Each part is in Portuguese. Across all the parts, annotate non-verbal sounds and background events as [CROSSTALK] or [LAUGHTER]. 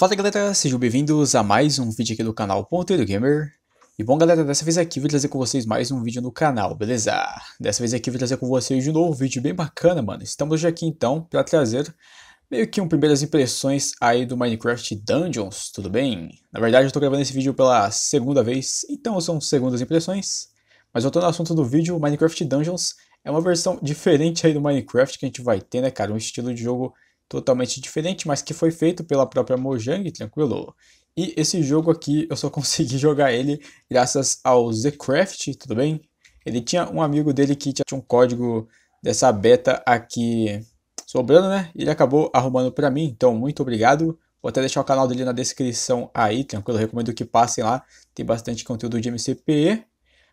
Fala galera, sejam bem-vindos a mais um vídeo aqui do canal Ponteiro Gamer. E bom galera, dessa vez aqui vou trazer com vocês mais um vídeo no canal, beleza? Dessa vez aqui vou trazer com vocês de novo um vídeo bem bacana, mano. Estamos hoje aqui então para trazer meio que um primeiras impressões aí do Minecraft Dungeons, tudo bem? Na verdade eu tô gravando esse vídeo pela segunda vez, então são segundas impressões. Mas voltando ao assunto do vídeo, Minecraft Dungeons é uma versão diferente aí do Minecraft que a gente vai ter, né cara? Um estilo de jogo diferente totalmente diferente, mas que foi feito pela própria Mojang, tranquilo. E esse jogo aqui, eu só [LAUGHS] consegui jogar ele graças ao Zcraft, tudo bem? Ele tinha um amigo dele que tinha um código dessa beta aqui sobrando, né? Ele acabou arrumando para mim, então muito obrigado. Vou até deixar o canal dele na descrição aí, tranquilo, recomendo que passem lá, tem bastante conteúdo de MCPE.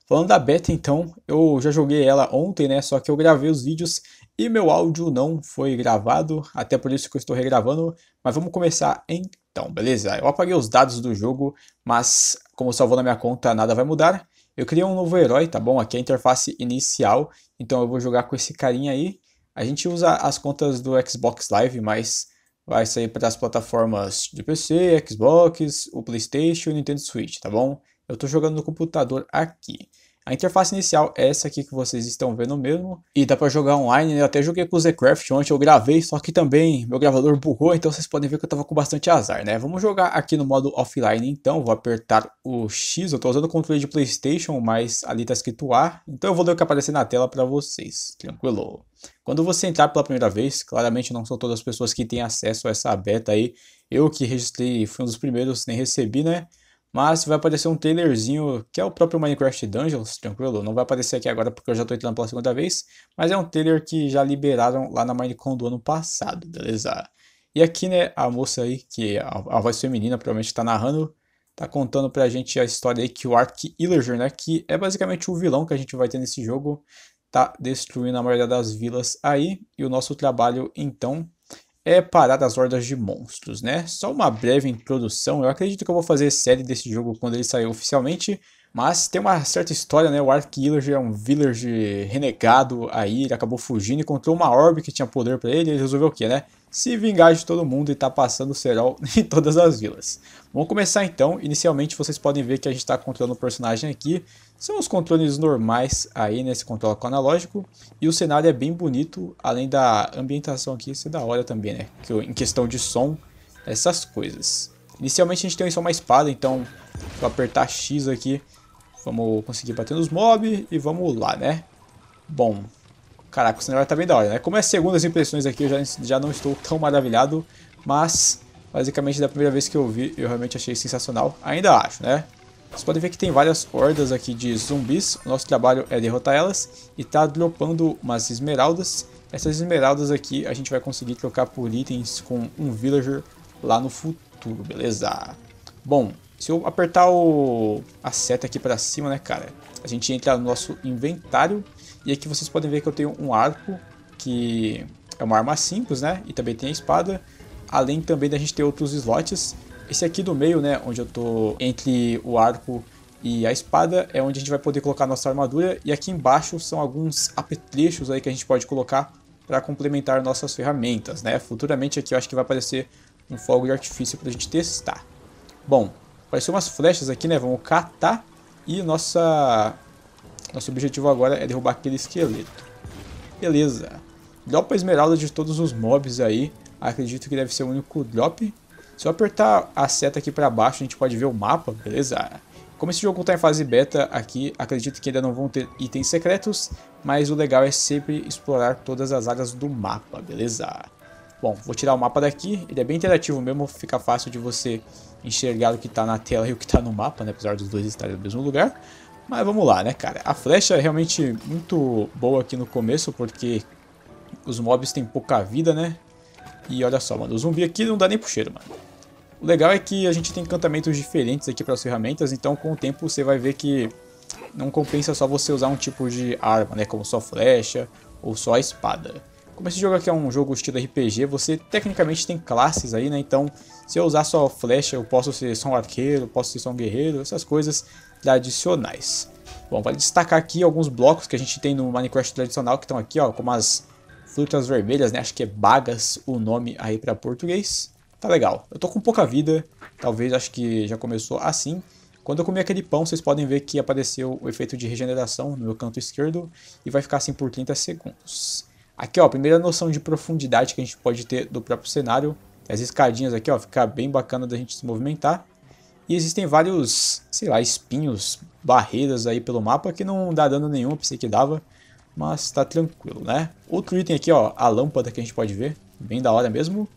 Falando da beta então, eu já joguei ela ontem, né, só que eu gravei os vídeos e meu áudio não foi gravado, até por isso que eu estou regravando, mas vamos começar então, beleza? Eu apaguei os dados do jogo, mas como salvou na minha conta, nada vai mudar. Eu criei um novo herói, tá bom? Aqui é a interface inicial, então eu vou jogar com esse carinha aí. A gente usa as contas do Xbox Live, mas vai sair para as plataformas de PC, Xbox, o Playstation e o Nintendo Switch, tá bom? Eu estou jogando no computador aqui. A interface inicial é essa aqui que vocês estão vendo mesmo. E dá para jogar online, né? eu até joguei com o Zcraft ontem, eu gravei, só que também meu gravador bugou, então vocês podem ver que eu tava com bastante azar, né? Vamos jogar aqui no modo offline então, vou apertar o X, eu tô usando o controle de Playstation, mas ali tá escrito A, então eu vou ler o que aparecer na tela para vocês, tranquilo. Quando você entrar pela primeira vez, claramente não são todas as pessoas que têm acesso a essa beta aí, eu que registrei, fui um dos primeiros, nem recebi, né? Mas vai aparecer um trailerzinho que é o próprio Minecraft Dungeons, tranquilo? Não vai aparecer aqui agora porque eu já estou entrando pela segunda vez, mas é um trailer que já liberaram lá na Minecon do ano passado, beleza? E aqui, né, a moça aí, que é a voz feminina provavelmente está narrando, tá contando pra gente a história aí que o Ark Illager, né, que é basicamente o vilão que a gente vai ter nesse jogo, tá destruindo a maioria das vilas aí, e o nosso trabalho, então, é parar das hordas de monstros, né? Só uma breve introdução, eu acredito que eu vou fazer série desse jogo quando ele sair oficialmente, mas tem uma certa história, né? O Ark Village é um village renegado aí, ele acabou fugindo, e encontrou uma orbe que tinha poder para ele, ele resolveu o quê, né? Se vingar de todo mundo e tá passando o cerol [LAUGHS] em todas as vilas. Vamos começar então, inicialmente vocês podem ver que a gente tá controlando o personagem aqui, são os controles normais aí nesse controle com analógico e o cenário é bem bonito, além da ambientação aqui ser é da hora também, né? Que, em questão de som, essas coisas. Inicialmente a gente tem só uma espada, então vou apertar X aqui, vamos conseguir bater nos mobs e vamos lá, né? Bom, caraca, o cenário tá bem da hora, né? Como é segundas impressões aqui, eu já, já não estou tão maravilhado, mas basicamente da primeira vez que eu vi, eu realmente achei sensacional. Ainda acho, né? Vocês podem ver que tem várias hordas aqui de zumbis. O nosso trabalho é derrotar elas e tá dropando umas esmeraldas. Essas esmeraldas aqui a gente vai conseguir trocar por itens com um villager lá no futuro, beleza? Bom, se eu apertar o... a seta aqui para cima, né, cara? A gente entra no nosso inventário. E aqui vocês podem ver que eu tenho um arco, que é uma arma simples, né? E também tem a espada. Além também da gente ter outros slots. Esse aqui do meio, né, onde eu tô entre o arco e a espada é onde a gente vai poder colocar nossa armadura e aqui embaixo são alguns apetrechos aí que a gente pode colocar para complementar nossas ferramentas, né? Futuramente aqui eu acho que vai aparecer um fogo de artifício para a gente testar. Bom, apareceu umas flechas aqui, né? Vamos catar e nossa nosso objetivo agora é derrubar aquele esqueleto. Beleza. Dropa esmeralda de todos os mobs aí. Acredito que deve ser o único drop se eu apertar a seta aqui para baixo, a gente pode ver o mapa, beleza? Como esse jogo está em fase beta aqui, acredito que ainda não vão ter itens secretos, mas o legal é sempre explorar todas as áreas do mapa, beleza? Bom, vou tirar o mapa daqui, ele é bem interativo mesmo, fica fácil de você enxergar o que está na tela e o que está no mapa, né? apesar dos dois estarem no mesmo lugar. Mas vamos lá, né, cara? A flecha é realmente muito boa aqui no começo, porque os mobs têm pouca vida, né? E olha só, mano, o zumbi aqui não dá nem pro cheiro, mano. O legal é que a gente tem encantamentos diferentes aqui para as ferramentas, então com o tempo você vai ver que não compensa só você usar um tipo de arma, né, como só flecha ou só espada. Como esse jogo aqui é um jogo estilo RPG, você tecnicamente tem classes aí, né, então se eu usar só flecha, eu posso ser só um arqueiro, posso ser só um guerreiro, essas coisas tradicionais. Bom, vale destacar aqui alguns blocos que a gente tem no Minecraft tradicional que estão aqui, ó, como as Frutas vermelhas, né? Acho que é bagas o nome aí para português. Tá legal. Eu tô com pouca vida. Talvez, acho que já começou assim. Quando eu comi aquele pão, vocês podem ver que apareceu o efeito de regeneração no meu canto esquerdo. E vai ficar assim por 30 segundos. Aqui, ó, a primeira noção de profundidade que a gente pode ter do próprio cenário. As escadinhas aqui, ó, fica bem bacana da gente se movimentar. E existem vários, sei lá, espinhos, barreiras aí pelo mapa que não dá dano nenhum, pensei que dava mas tá tranquilo, né? Outro item aqui, ó, a lâmpada que a gente pode ver, bem da hora mesmo.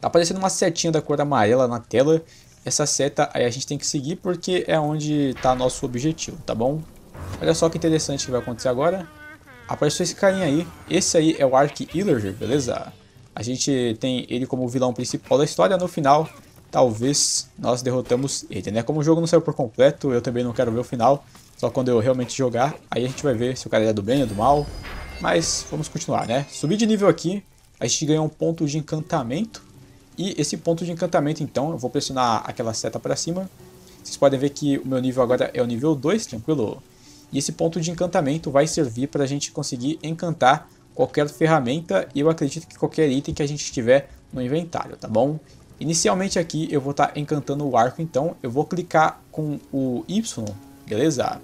Tá aparecendo uma setinha da cor amarela na tela, essa seta aí a gente tem que seguir porque é onde tá nosso objetivo, tá bom? Olha só que interessante que vai acontecer agora. Apareceu esse carinha aí, esse aí é o Ark Illager, beleza? A gente tem ele como vilão principal da história, no final talvez nós derrotamos ele, né? Como o jogo não saiu por completo, eu também não quero ver o final, só quando eu realmente jogar, aí a gente vai ver se o cara é do bem ou do mal. Mas vamos continuar, né? Subir de nível aqui, a gente ganha um ponto de encantamento. E esse ponto de encantamento, então, eu vou pressionar aquela seta para cima. Vocês podem ver que o meu nível agora é o nível 2, tranquilo? E esse ponto de encantamento vai servir para a gente conseguir encantar qualquer ferramenta e eu acredito que qualquer item que a gente tiver no inventário, tá bom? Inicialmente aqui eu vou estar tá encantando o arco, então eu vou clicar com o Y Beleza?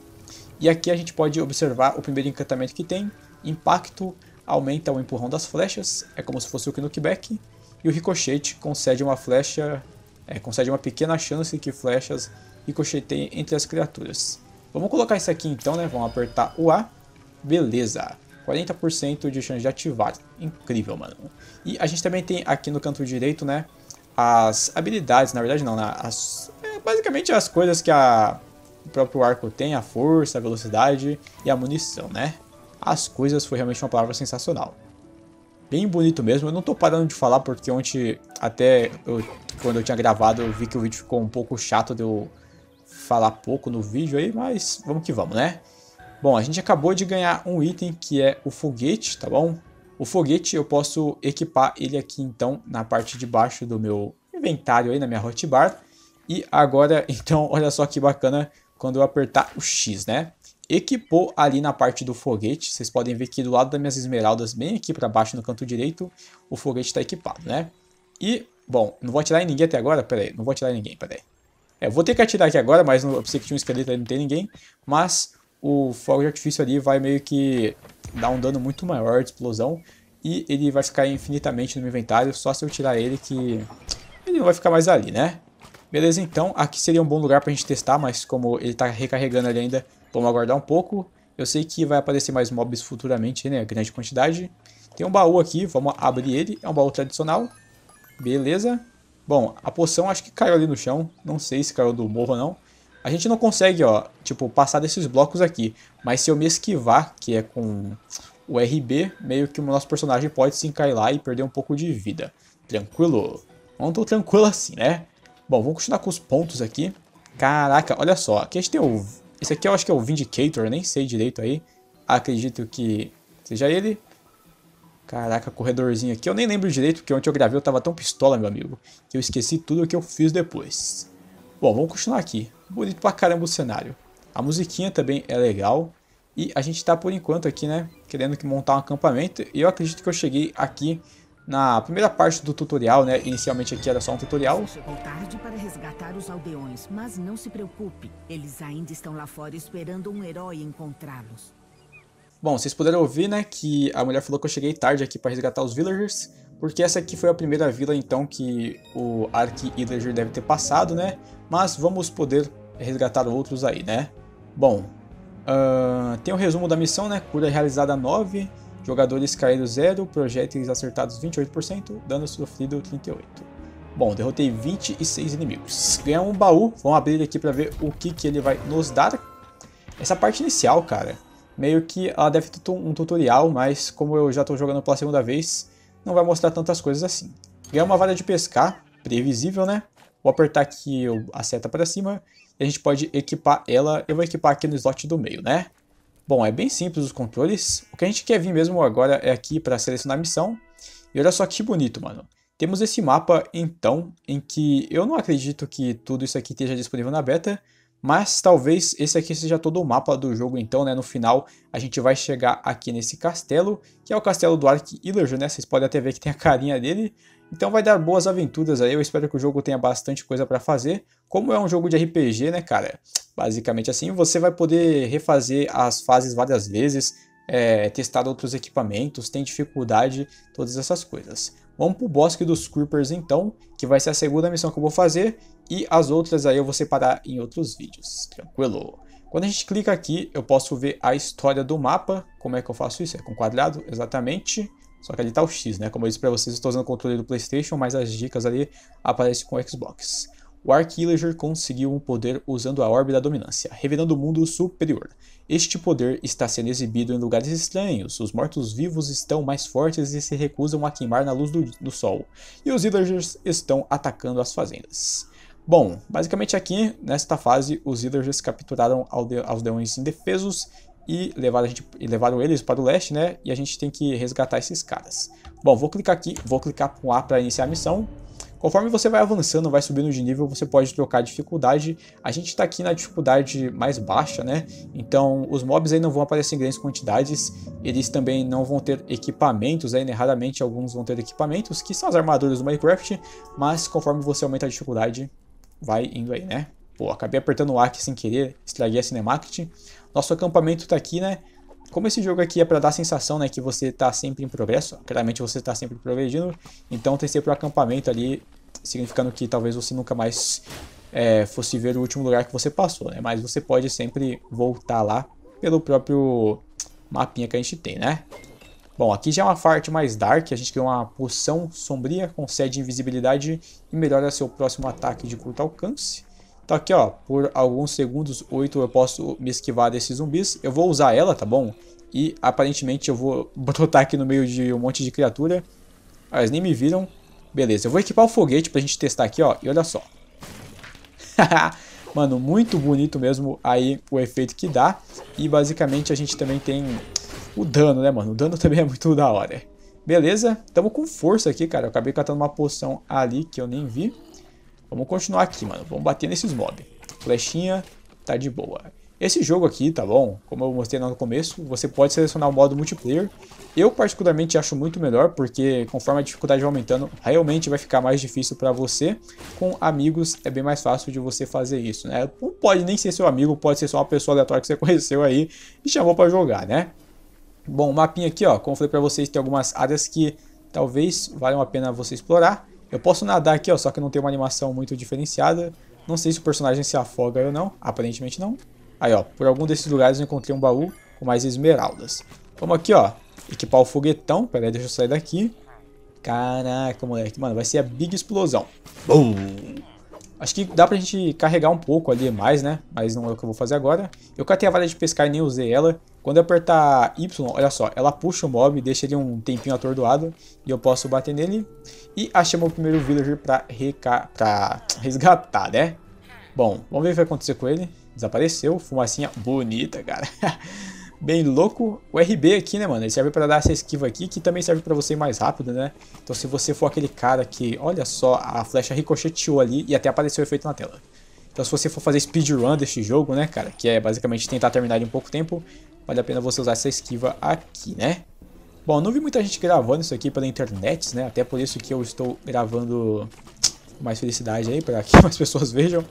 E aqui a gente pode observar o primeiro encantamento que tem. Impacto aumenta o empurrão das flechas, é como se fosse o knockback. E o ricochete concede uma flecha, é, concede uma pequena chance que flechas ricocheteiem entre as criaturas. Vamos colocar isso aqui então, né? Vamos apertar o A. Beleza. 40% de chance de ativar. Incrível, mano. E a gente também tem aqui no canto direito, né? As habilidades, na verdade não, né? As, é, basicamente as coisas que a o próprio arco tem a força, a velocidade e a munição, né? As coisas foi realmente uma palavra sensacional. Bem bonito mesmo, eu não tô parando de falar porque ontem, até eu, quando eu tinha gravado, eu vi que o vídeo ficou um pouco chato de eu falar pouco no vídeo aí, mas vamos que vamos, né? Bom, a gente acabou de ganhar um item que é o foguete, tá bom? O foguete eu posso equipar ele aqui então na parte de baixo do meu inventário aí, na minha hotbar. E agora, [LAUGHS] então, olha só que bacana, quando eu apertar o X, né? Equipou ali na parte do foguete, vocês podem ver que do lado das minhas esmeraldas, bem aqui para baixo no canto direito, o foguete está equipado, né? E, bom, não vou atirar em ninguém até agora, peraí, não vou atirar em ninguém, peraí. É, vou ter que atirar aqui agora, mas não, eu pensei que tinha um esqueleto ali, não tem ninguém, mas o fogo de artifício ali vai meio que dar um dano muito maior de explosão, e ele vai ficar infinitamente no meu inventário, só se eu tirar ele que ele não vai ficar mais ali, né? Beleza, então aqui seria um bom lugar pra gente testar, mas como ele tá recarregando ali ainda, vamos aguardar um pouco. Eu sei que vai aparecer mais mobs futuramente, né, grande quantidade. Tem um baú aqui, vamos abrir ele, é um baú tradicional. Beleza. Bom, a poção acho que caiu ali no chão, não sei se caiu do morro ou não. A gente não consegue, ó, tipo, passar desses blocos aqui, mas se eu me esquivar, que é com o RB, meio que o nosso personagem pode se lá e perder um pouco de vida. Tranquilo? Não tô tranquilo assim, né? Bom, vamos continuar com os pontos aqui. Caraca, olha só. Aqui a gente tem o... Esse aqui eu acho que é o Vindicator, nem sei direito aí. Acredito que seja ele. Caraca, corredorzinho aqui. Eu nem lembro direito, porque ontem eu gravei eu tava tão pistola, meu amigo. Que eu esqueci tudo o que eu fiz depois. Bom, vamos continuar aqui. Bonito pra caramba o cenário. A musiquinha também é legal. E a gente tá por enquanto aqui, né? Querendo que montar um acampamento. E eu acredito que eu cheguei aqui na primeira parte do tutorial, né? Inicialmente aqui era só um tutorial. Chegou tarde para resgatar os aldeões, mas não se preocupe, eles ainda estão lá fora esperando um herói encontrá-los. Bom, vocês puderam ouvir, né, que a mulher falou que eu cheguei tarde aqui para resgatar os villagers, porque essa aqui foi a primeira vila então que o Ark Illager deve ter passado, né? Mas vamos poder resgatar outros aí, né? Bom, uh, tem o um resumo da missão, né? Cura realizada 9, Jogadores caíram 0, projéteis acertados 28%, dano sofrido 38%. Bom, derrotei 26 inimigos. Ganhamos um baú, vamos abrir aqui para ver o que, que ele vai nos dar. Essa parte inicial, cara, meio que ela deve ter um tutorial, mas como eu já estou jogando pela segunda vez, não vai mostrar tantas coisas assim. Ganhar uma vara de pescar, previsível, né? Vou apertar aqui a seta para cima e a gente pode equipar ela. Eu vou equipar aqui no slot do meio, né? Bom, é bem simples os controles. O que a gente quer vir mesmo agora é aqui para selecionar a missão. E olha só que bonito, mano. Temos esse mapa, então, em que eu não acredito que tudo isso aqui esteja disponível na beta, mas talvez esse aqui seja todo o mapa do jogo, então, né? No final, a gente vai chegar aqui nesse castelo, que é o castelo do Ark Illager, né? Vocês podem até ver que tem a carinha dele. Então vai dar boas aventuras aí, eu espero que o jogo tenha bastante coisa para fazer. Como é um jogo de RPG, né, cara? Basicamente assim, você vai poder refazer as fases várias vezes, é, testar outros equipamentos, tem dificuldade, todas essas coisas. Vamos pro Bosque dos Creepers então, que vai ser a segunda missão que eu vou fazer, e as outras aí eu vou separar em outros vídeos, tranquilo? Quando a gente clica aqui, eu posso ver a história do mapa, como é que eu faço isso? É com quadrado, exatamente. Só que ali tá o X, né? Como eu disse para vocês, eu estou usando o controle do PlayStation, mas as dicas ali aparecem com o Xbox. O Arquillager conseguiu um poder usando a Orbe da Dominância, revelando o mundo superior. Este poder está sendo exibido em lugares estranhos, os mortos-vivos estão mais fortes e se recusam a queimar na luz do, do sol, e os Illagers estão atacando as fazendas. Bom, basicamente aqui, nesta fase, os Illagers capturaram aos leões indefesos e levaram, a gente, levaram eles para o leste, né? E a gente tem que resgatar esses caras. Bom, vou clicar aqui, vou clicar com A para iniciar a missão. Conforme você vai avançando, vai subindo de nível, você pode trocar a dificuldade. A gente está aqui na dificuldade mais baixa, né? Então os mobs aí não vão aparecer em grandes quantidades. Eles também não vão ter equipamentos aí, né? Raramente alguns vão ter equipamentos, que são as armaduras do Minecraft. Mas conforme você aumenta a dificuldade, vai indo aí, né? Pô, acabei apertando o A aqui sem querer, estraguei a Cinemarket. Nosso acampamento tá aqui, né? Como esse jogo aqui é para dar a sensação, né, que você tá sempre em progresso, claramente você tá sempre progredindo, então tem sempre o um acampamento ali, significando que talvez você nunca mais é, fosse ver o último lugar que você passou, né? Mas você pode sempre voltar lá pelo próprio mapinha que a gente tem, né? Bom, aqui já é uma parte mais dark, a gente criou uma poção sombria, concede invisibilidade e melhora seu próximo ataque de curto alcance. Tá aqui, ó, por alguns segundos, 8, eu posso me esquivar desses zumbis. Eu vou usar ela, tá bom? E aparentemente eu vou [LAUGHS] brotar aqui no meio de um monte de criatura. mas nem me viram. Beleza, eu vou equipar o foguete pra gente testar aqui, ó. E olha só. [LAUGHS] Mano, muito bonito mesmo aí o efeito que dá. E basicamente a gente também tem o dano, né, mano? O dano [LAUGHS] também é muito da hora. Beleza, tamo com força aqui, cara. Eu acabei catando uma poção ali que eu nem vi. Vamos continuar aqui, mano. Vamos bater nesses mob. Flechinha, tá de boa. Esse jogo aqui, tá bom? Como eu mostrei no começo, você pode selecionar o modo multiplayer. Eu particularmente acho muito melhor, porque conforme a dificuldade vai aumentando, realmente vai ficar mais difícil para você. Com amigos é bem mais fácil de você fazer isso, né? Não pode nem ser seu amigo, pode ser só uma pessoa aleatória que você [LAUGHS] conheceu aí e chamou para jogar, né? Bom, o mapinha aqui, ó, como eu falei para vocês, tem algumas áreas que talvez valham a pena você explorar. Eu posso nadar aqui, ó, só que não tem uma animação muito diferenciada. Não sei se o personagem se afoga ou não. Aparentemente não. Aí, ó, por algum desses lugares eu encontrei um baú com mais esmeraldas. Vamos aqui, ó. Equipar o foguetão. Pera aí, deixa eu sair daqui. Caraca, moleque. Mano, vai ser a big explosão. Boom! Acho que dá pra gente carregar um pouco ali mais, né? Mas não é o que eu vou fazer agora. Eu catei a vara de pescar e nem usei ela. Quando eu apertar Y, olha só, ela puxa o mob, deixa ele um tempinho atordoado. E eu posso bater nele. E achei meu primeiro villager pra, reca... pra [TSK] resgatar, né? Bom, vamos ver o que vai acontecer com ele. Desapareceu. Fumacinha bonita, cara. [LAUGHS] bem louco. O RB aqui, né, mano? Ele serve pra dar essa esquiva aqui, que também serve pra você ir mais rápido, né? Então se você for aquele cara que, olha só, a flecha ricocheteou ali e até apareceu o efeito na tela. Então se você for fazer speedrun deste jogo, né, cara, que é basicamente tentar terminar em pouco tempo, vale a pena você usar essa esquiva aqui, né? Bom, não vi muita gente gravando isso aqui pela internet, né? Até por isso que eu estou gravando com mais felicidade aí, para que [LAUGHS] mais pessoas vejam.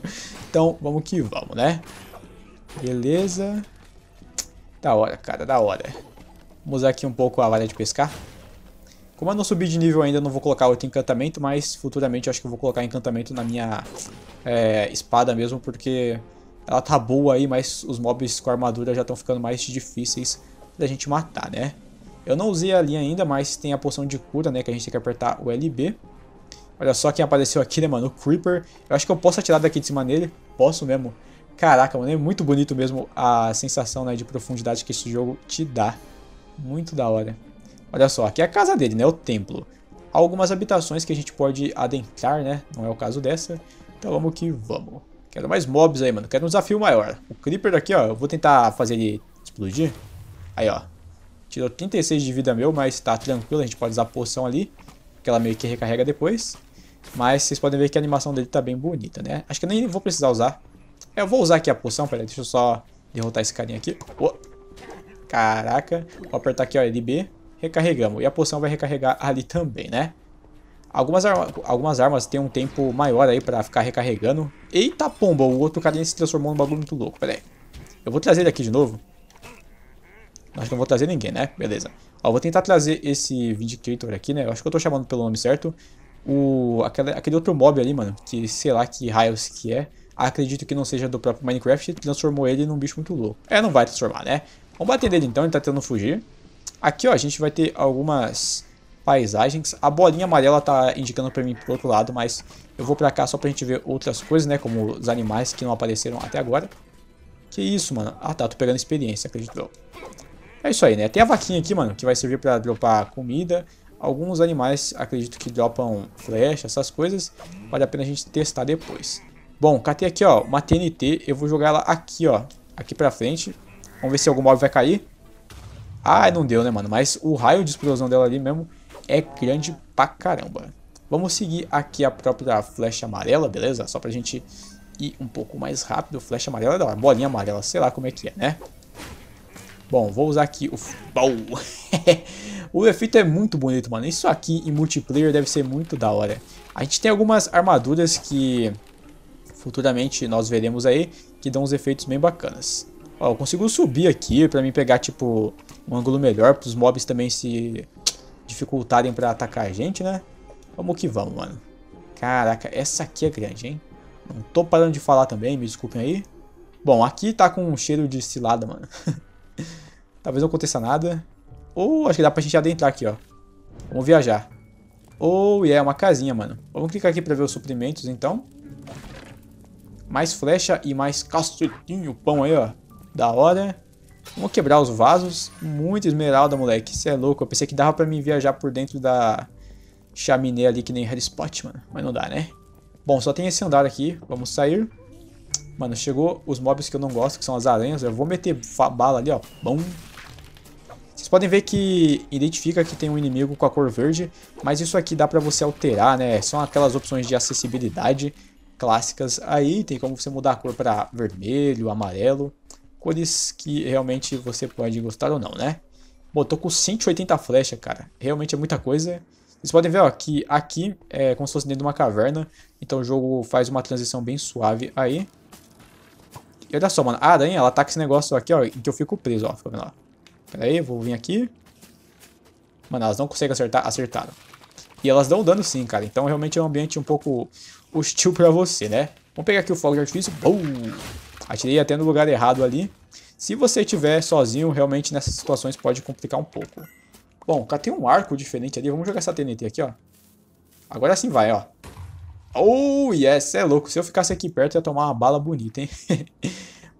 Então, vamos que vamos, né? Beleza. Da hora, cara, da hora. Vamos usar aqui um pouco a vara de pescar. Como eu não subi de nível ainda, eu não vou colocar outro encantamento, mas futuramente acho que eu vou colocar encantamento na minha é, espada mesmo, porque ela tá boa aí, mas os mobs com armadura já estão ficando mais difíceis da gente matar, né? Eu não usei a linha ainda, mas tem a poção de cura, né, que a gente tem que apertar o LB. Olha só quem apareceu aqui, né, mano? O Creeper. Eu acho que eu posso atirar daqui de cima nele. Posso mesmo. Caraca, mano, é muito bonito mesmo a sensação né, de profundidade que esse jogo te dá. Muito da hora. Olha só, aqui é a casa dele, né? O templo. Há algumas habitações que a gente pode adentrar, né? Não é o caso dessa. Então vamos que vamos. Quero mais mobs aí, mano. Quero um desafio maior. O Creeper aqui, ó. Eu vou tentar fazer ele explodir. Aí, ó. Tirou 36 de vida meu, mas tá tranquilo. A gente pode usar a poção ali. Que ela meio que recarrega depois. Mas vocês podem ver que a animação dele tá bem bonita, né? Acho que eu nem vou precisar usar é, eu vou usar aqui a poção, peraí, deixa eu só derrotar esse carinha aqui. Oh. Caraca, vou apertar aqui, ó, LB, recarregamos. E a poção vai recarregar ali também, né? Algumas, arma, algumas armas têm um tempo maior aí pra ficar recarregando. Eita pomba, o outro carinha se transformou num bagulho muito louco, peraí. Eu vou trazer ele aqui de novo. Acho que não vou trazer ninguém, né? Beleza. Ó, vou tentar trazer esse Vindicator aqui, né? Eu acho que eu tô chamando pelo nome certo. O, aquele, aquele outro mob ali, mano, que sei lá que raios que é acredito que não seja do próprio Minecraft, transformou ele num bicho muito louco. É, não vai transformar, né? Vamos bater nele então, ele tá tentando fugir. Aqui, ó, a gente vai ter algumas paisagens. A bolinha amarela tá indicando pra mim pro outro lado, mas eu vou pra cá só pra gente ver outras coisas, né? Como os animais que não apareceram até agora. Que isso, mano? Ah, tá, tô pegando experiência, acredito. É isso aí, né? Tem a vaquinha aqui, mano, que vai servir pra dropar comida. Alguns animais, acredito que dropam flecha, essas coisas. Vale a pena a gente testar depois. Bom, catei aqui, ó, uma TNT. Eu vou jogar ela aqui, ó. Aqui pra frente. Vamos ver se algum mob vai cair. Ah, não deu, né, mano? Mas o raio de explosão dela ali mesmo é grande pra caramba. Vamos seguir aqui a própria flecha amarela, beleza? Só pra gente ir um pouco mais rápido. Flecha amarela da é bolinha amarela, sei lá como é que é, né? Bom, vou usar aqui o... [LAUGHS] o efeito é muito bonito, mano. Isso aqui em multiplayer deve ser muito da hora. A gente tem algumas armaduras que futuramente nós veremos aí, que dão uns efeitos bem bacanas. Ó, eu consigo subir aqui pra mim pegar, tipo, um ângulo melhor, pros mobs também se dificultarem pra atacar a gente, né? Vamos que vamos, mano. Caraca, essa aqui é grande, hein? Não tô parando de falar também, me desculpem aí. Bom, aqui tá com um cheiro de cilada, mano. [LAUGHS] Talvez não aconteça nada. Ou oh, acho que dá pra gente adentrar aqui, ó. Vamos viajar. Ou oh, é yeah, uma casinha, mano. Vamos clicar aqui pra ver os suprimentos, então. Mais flecha e mais cacetinho pão aí, ó. Da hora. Vamos quebrar os vasos. Muita esmeralda, moleque. Você é louco. Eu pensei que dava pra mim viajar por dentro da chaminé ali que nem Harry Spot, mano. Mas não dá, né? Bom, só tem esse andar aqui. Vamos sair. Mano, chegou os mobs que eu não gosto, que são as aranhas. Eu vou meter bala ali, ó. Bom. Vocês podem ver que identifica que tem um inimigo com a cor verde, mas isso aqui dá pra você alterar, né? São aquelas opções de acessibilidade clássicas aí. Tem como você mudar a cor para vermelho, amarelo, cores que realmente você pode gostar ou não, né? Bom, tô com 180 flechas, cara. Realmente é muita coisa. Vocês podem ver ó, que aqui é como se fosse dentro de uma caverna. Então o jogo faz uma transição bem suave aí. E olha só, mano. A aranha, ela ataca esse negócio aqui, ó. Em que eu fico preso, ó. Fica vendo, ó. Pera aí, vou vir aqui. Mano, elas não conseguem acertar. Acertaram. E elas dão dano sim, cara. Então realmente é um ambiente um pouco hostil pra você, né? Vamos pegar aqui o fogo de artifício. Boom! Atirei até no lugar errado ali. Se você estiver sozinho, realmente nessas situações pode complicar um pouco. Bom, cá tem um arco diferente ali. Vamos jogar essa TNT aqui, ó. Agora sim vai, ó. Oh, yes, é louco. Se eu ficasse aqui perto, ia tomar uma bala bonita, hein? [LAUGHS]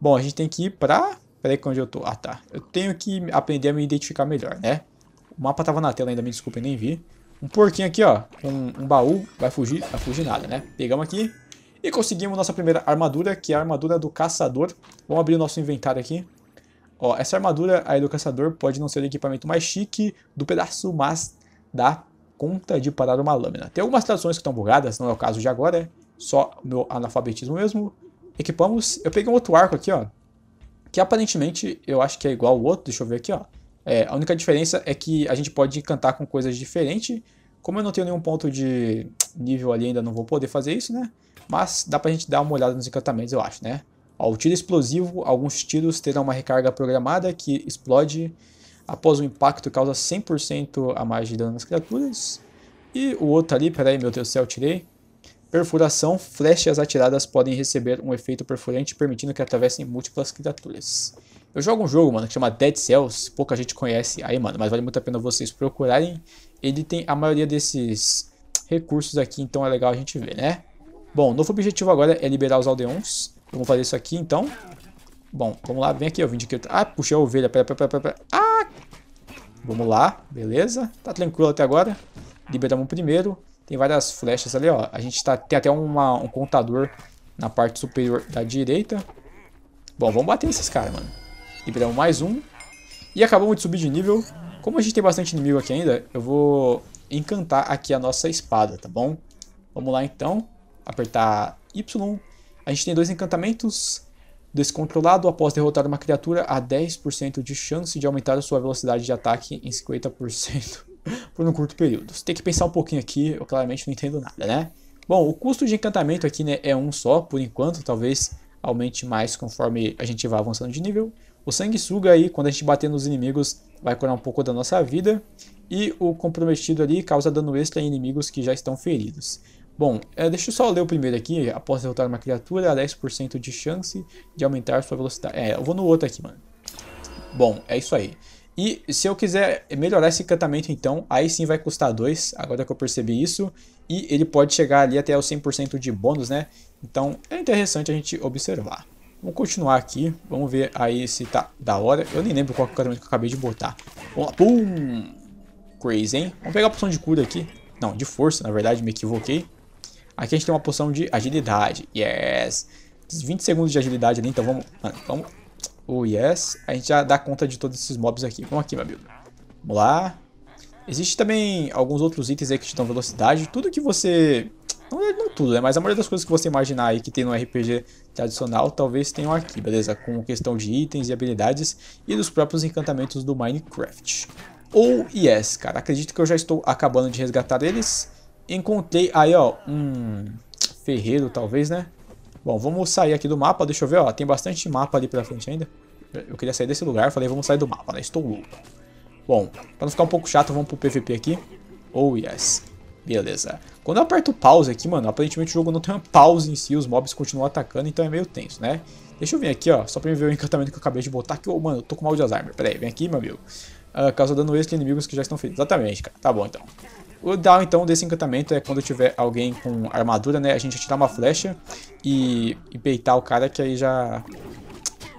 Bom, a gente tem que ir pra... Peraí, onde eu tô? Ah, tá. Eu tenho que aprender a me identificar melhor, né? O mapa tava na tela ainda, me desculpa, nem vi um porquinho aqui, ó, um baú. Vai fugir? Vai fugir nada, né? Pegamos aqui e conseguimos nossa primeira armadura, que é a armadura do caçador. Vamos abrir o nosso inventário aqui. Ó, essa armadura aí do caçador pode não ser o equipamento mais chique do pedaço, mas dá conta de parar uma lâmina. Tem algumas traduções que estão bugadas, não é o caso de agora, é só meu analfabetismo mesmo. Equipamos, eu peguei um outro arco aqui, ó, que aparentemente eu acho que é igual ao outro, deixa eu ver aqui, ó. É, a única diferença é que a gente pode cantar com coisas diferentes como eu não tenho nenhum ponto de nível ali ainda, não vou poder fazer isso, né? Mas dá pra gente dar uma olhada nos encantamentos, eu acho, né? Ó, o tiro explosivo, alguns tiros terão uma recarga programada que explode após o impacto, causa 100% a mais de dano nas criaturas. E o outro ali, peraí, meu Deus do céu, tirei. Perfuração, flechas atiradas podem receber um efeito perfurante, permitindo que atravessem múltiplas criaturas. Eu jogo um jogo, mano, que chama Dead Cells, pouca gente conhece aí, mano, mas vale muito a pena vocês procurarem ele tem a maioria desses recursos aqui, então é legal a gente ver, né? Bom, novo objetivo agora é liberar os aldeões. Vamos fazer isso aqui, então. Bom, vamos lá, vem aqui, eu vim de aqui. Ah, puxei a ovelha, pera, pera, pera, pera. Ah! Vamos lá, beleza. Tá tranquilo até agora. Liberamos primeiro. Tem várias flechas ali, ó. A gente tá, tem até uma, um contador na parte superior da direita. Bom, vamos bater esses caras, mano. Liberamos mais um. E acabamos de subir de nível. Como a gente tem bastante inimigo aqui ainda, eu vou encantar aqui a nossa espada, tá bom? Vamos lá então, apertar Y. A gente tem dois encantamentos. Descontrolado, após derrotar uma criatura, há 10% de chance de aumentar a sua velocidade de ataque em 50% [LAUGHS] por um curto período. Você tem que pensar um pouquinho aqui, eu claramente não entendo nada, né? Bom, o custo de encantamento aqui né, é um só, por enquanto, talvez aumente mais conforme a gente vá avançando de nível. O sanguessuga aí, quando a gente bater nos inimigos, vai curar um pouco da nossa vida. E o comprometido ali causa dano extra em inimigos que já estão feridos. Bom, é, deixa eu só ler o primeiro aqui. Após derrotar uma criatura, há 10% de chance de aumentar sua velocidade. É, eu vou no outro aqui, mano. Bom, é isso aí. E se eu quiser melhorar esse encantamento então, aí sim vai custar 2, agora que eu percebi isso. E ele pode chegar ali até os 100% de bônus, né? Então é interessante a gente observar. Vamos continuar aqui. Vamos ver aí se tá da hora. Eu nem lembro qual é cartamento que eu acabei de botar. Vamos lá. Pum! Crazy, hein? Vamos pegar a poção de cura aqui. Não, de força, na verdade. Me equivoquei. Aqui a gente tem uma poção de agilidade. Yes! 20 segundos de agilidade ali, então vamos... Mano, vamos... Oh, yes. A gente já dá conta de todos esses mobs aqui. Vamos aqui, meu amigo. Vamos lá. Existe também alguns outros itens aí que te dão velocidade. Tudo que você não, é, não tudo, né? Mas a maioria das coisas que você imaginar aí que tem no RPG tradicional, talvez tenham aqui, beleza? Com questão de itens e habilidades e dos próprios encantamentos do Minecraft. Ou yes, cara. Acredito que eu já estou acabando de resgatar eles. Encontrei aí, ó, um ferreiro, talvez, né? Bom, vamos sair aqui do mapa, deixa eu ver, ó, tem bastante mapa ali pra frente ainda. Eu queria sair desse lugar, falei, vamos sair do mapa, né? Estou louco. Bom, pra não ficar um pouco chato, vamos pro PVP aqui. Oh, yes. Beleza. Quando eu aperto pause aqui, mano, aparentemente o jogo não tem uma pause em si, os mobs continuam atacando, então é meio tenso, né? Deixa eu vir aqui, ó, só pra ver o encantamento que eu acabei de botar aqui. Ô, oh, mano, eu tô com mal de Alzheimer. Pera aí, vem aqui, meu amigo. Uh, causa dano extra em inimigos que já estão feitos. Exatamente, cara. Tá bom, então. O down, então, desse encantamento é quando tiver alguém com armadura, né? A gente atirar uma flecha e, e peitar o cara que aí já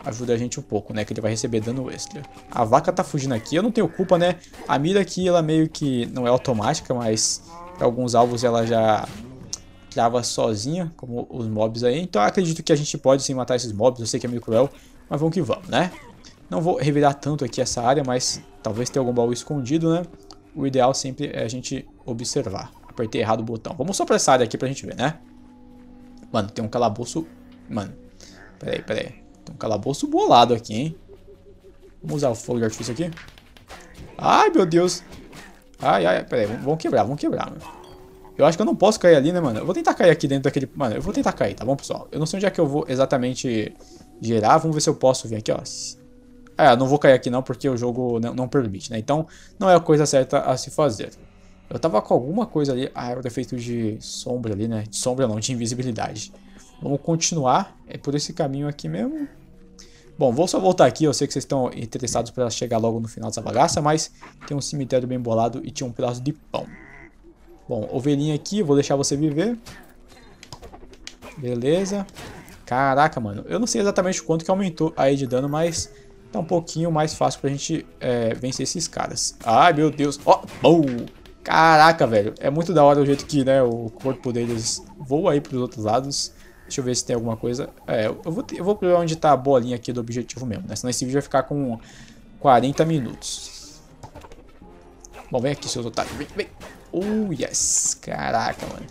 ajuda a gente um pouco, né? Que ele vai receber dano extra. A vaca tá fugindo aqui. Eu não tenho culpa, né? A mira aqui, ela meio que não é automática, mas para alguns alvos ela já trava sozinha, como os mobs aí. Então acredito que a gente pode sim matar esses mobs, eu sei que é meio cruel, mas vamos que vamos, né? Não vou revirar tanto aqui essa área, mas talvez tenha algum baú escondido, né? O ideal sempre é a gente observar. Apertei errado o botão. Vamos só pra essa área aqui pra gente ver, né? Mano, tem um calabouço... Mano, peraí, peraí. Tem um calabouço bolado aqui, hein? Vamos usar o fogo de artifício aqui. Ai, meu Deus. Ai, ai, peraí. Vamos quebrar, vamos quebrar, mano. Eu acho que eu não posso cair ali, né, mano? Eu vou tentar cair aqui dentro daquele... Mano, eu vou tentar cair, tá bom, pessoal? Eu não sei onde é que eu vou exatamente gerar. Vamos ver se eu posso vir aqui, ó. Ah, não vou cair aqui não, porque o jogo não, não permite, né? Então, não é a coisa certa a se fazer. Eu tava com alguma coisa ali. Ah, era é o defeito de sombra ali, né? De sombra não, de invisibilidade. Vamos continuar. É por esse caminho aqui mesmo. Bom, vou só voltar aqui, eu sei que vocês estão interessados para chegar logo no final dessa bagaça, mas tem um cemitério bem bolado e tinha um pedaço de pão. Bom, ovelhinha aqui, vou deixar você viver. Beleza. Caraca, mano, eu não sei exatamente quanto que aumentou aí de dano, mas tá um pouquinho mais fácil pra gente é, vencer esses caras. Ai, meu Deus. Ó, oh, oh. Caraca, velho, é muito da hora o jeito que né, o corpo deles voa aí pros outros lados. Deixa eu ver se tem alguma coisa. É, eu vou, ter, eu vou onde tá a bolinha aqui do objetivo mesmo, né? Senão esse vídeo vai ficar com 40 minutos. Bom, vem aqui, seus otários. Vem, vem. Oh, yes. Caraca, mano.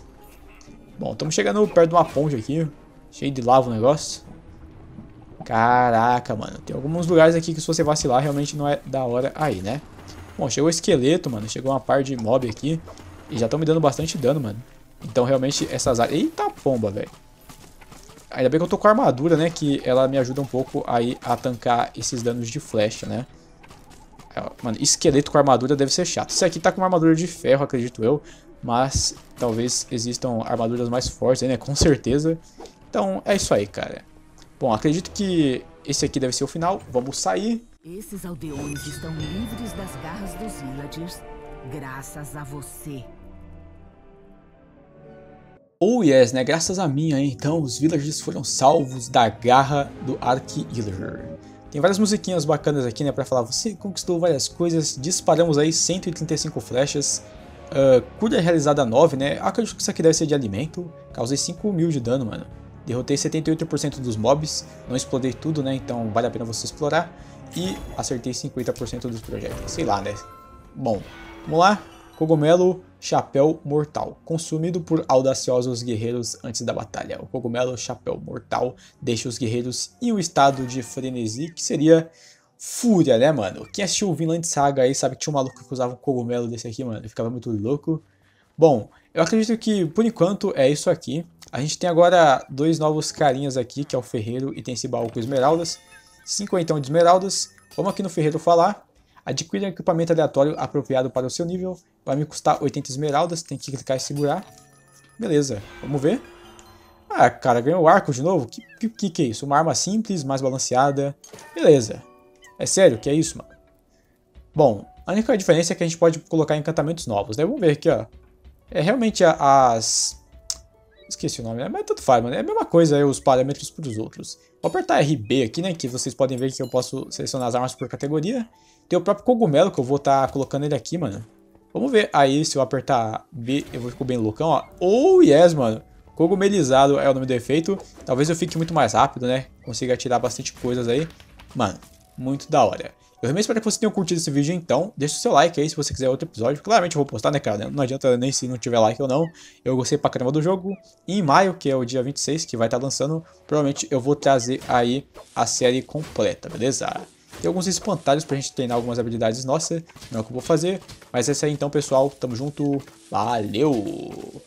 Bom, estamos chegando perto de uma ponte aqui. Cheio de lava o negócio. Caraca, mano. Tem alguns lugares aqui que se você vacilar, realmente não é da hora aí, né? Bom, chegou o esqueleto, mano. Chegou uma par de mob aqui. E já estão me dando bastante dano, mano. Então, realmente, essas áreas... Eita pomba, velho. Ainda bem que eu tô com a armadura, né? Que ela me ajuda um pouco aí a tancar esses danos de flecha, né? É, mano, esqueleto com armadura deve ser chato. Esse aqui tá com uma armadura de ferro, acredito eu. Mas talvez existam armaduras mais fortes aí, né? Com certeza. Então é isso aí, cara. Bom, acredito que esse aqui deve ser o final. Vamos sair. Esses aldeões estão livres das garras dos villagers graças a você. Oh yes, né? Graças a mim, aí, então, os villagers foram salvos da garra do Ark-Illager. Tem várias musiquinhas bacanas aqui, né, pra falar, você conquistou várias coisas, disparamos aí 135 flechas, uh, cura realizada 9, né, acredito que isso aqui deve ser de alimento, causei 5 mil de dano, mano. Derrotei 78% dos mobs, não explodei tudo, né, então vale a pena você explorar, e acertei 50% dos projetos, sei lá, né. Bom, vamos lá, cogumelo, Chapéu Mortal, consumido por audaciosos guerreiros antes da batalha. O cogumelo Chapéu Mortal deixa os guerreiros em um estado de frenesi que seria fúria, né, mano? Quem assistiu o Vinland Saga aí sabe que tinha um maluco que usava um cogumelo desse aqui, mano. Ele ficava muito louco. Bom, eu acredito que por enquanto é isso aqui. A gente tem agora dois novos carinhas aqui, que é o Ferreiro e tem esse baú com esmeraldas. Cinquentão então de esmeraldas. Vamos aqui no Ferreiro falar. Adquira equipamento aleatório apropriado para o seu nível. Vai me custar 80 esmeraldas, tem que clicar e segurar. Beleza, vamos ver. Ah, cara, ganhou arco de novo? Que, que que, é isso? Uma arma simples, mais balanceada. Beleza. É sério, que é isso, mano? Bom, a única diferença é que a gente pode colocar encantamentos novos, né? Vamos ver aqui, ó. É realmente as... Esqueci o nome, né? Mas é tanto faz, mano. É a mesma coisa aí, os parâmetros para os outros. Vou apertar RB aqui, né? Que vocês podem ver que eu posso selecionar as armas por categoria. Tem o próprio cogumelo que eu vou estar tá colocando ele aqui, mano. Vamos ver. Aí, se eu apertar B, eu vou ficar bem loucão, ó. Oh, yes, mano. Cogumelizado é o nome do efeito. Talvez eu fique muito mais rápido, né? Consiga tirar bastante coisas aí. Mano, muito da hora. Eu realmente espero que vocês tenham curtido esse vídeo, então deixa o seu like aí se você quiser outro episódio. Claramente eu vou postar, né, cara? Não adianta nem se não tiver like ou não. Eu gostei pra caramba do jogo. E em maio, que é o dia 26, que vai estar tá lançando, provavelmente eu vou trazer aí a série completa, beleza? Tem alguns espantalhos pra gente treinar algumas habilidades nossas. Não é o que eu vou fazer. Mas é isso aí então, pessoal. Tamo junto. Valeu!